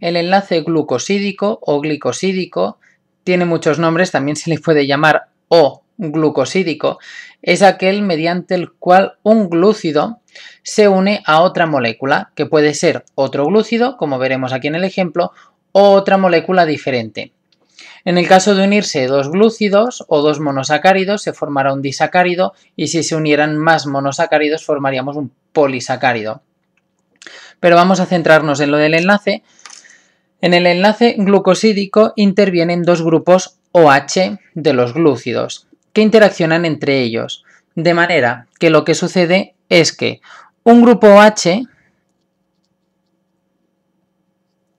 El enlace glucosídico o glicosídico tiene muchos nombres, también se le puede llamar O glucosídico, es aquel mediante el cual un glúcido se une a otra molécula, que puede ser otro glúcido, como veremos aquí en el ejemplo, o otra molécula diferente. En el caso de unirse dos glúcidos o dos monosacáridos, se formará un disacárido y si se unieran más monosacáridos formaríamos un polisacárido. Pero vamos a centrarnos en lo del enlace en el enlace glucosídico intervienen dos grupos OH de los glúcidos, que interaccionan entre ellos, de manera que lo que sucede es que un grupo OH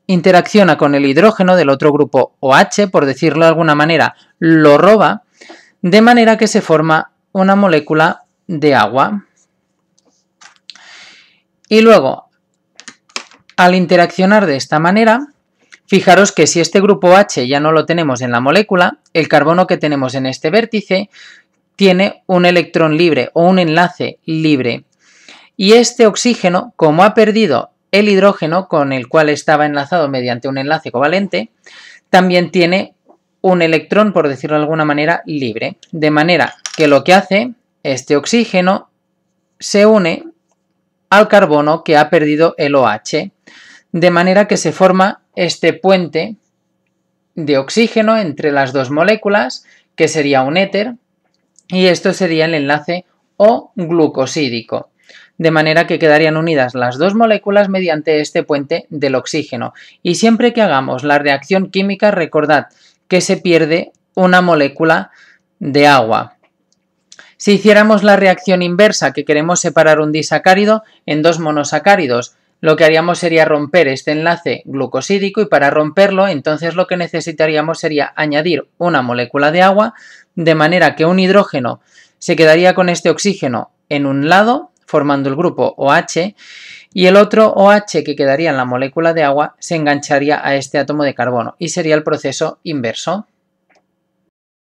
interacciona con el hidrógeno del otro grupo OH, por decirlo de alguna manera, lo roba, de manera que se forma una molécula de agua. Y luego, al interaccionar de esta manera, Fijaros que si este grupo H ya no lo tenemos en la molécula, el carbono que tenemos en este vértice tiene un electrón libre o un enlace libre. Y este oxígeno, como ha perdido el hidrógeno con el cual estaba enlazado mediante un enlace covalente, también tiene un electrón, por decirlo de alguna manera, libre. De manera que lo que hace este oxígeno se une al carbono que ha perdido el OH de manera que se forma este puente de oxígeno entre las dos moléculas, que sería un éter, y esto sería el enlace o glucosídico. De manera que quedarían unidas las dos moléculas mediante este puente del oxígeno. Y siempre que hagamos la reacción química, recordad que se pierde una molécula de agua. Si hiciéramos la reacción inversa, que queremos separar un disacárido en dos monosacáridos, lo que haríamos sería romper este enlace glucosídico y para romperlo entonces lo que necesitaríamos sería añadir una molécula de agua de manera que un hidrógeno se quedaría con este oxígeno en un lado formando el grupo OH y el otro OH que quedaría en la molécula de agua se engancharía a este átomo de carbono y sería el proceso inverso.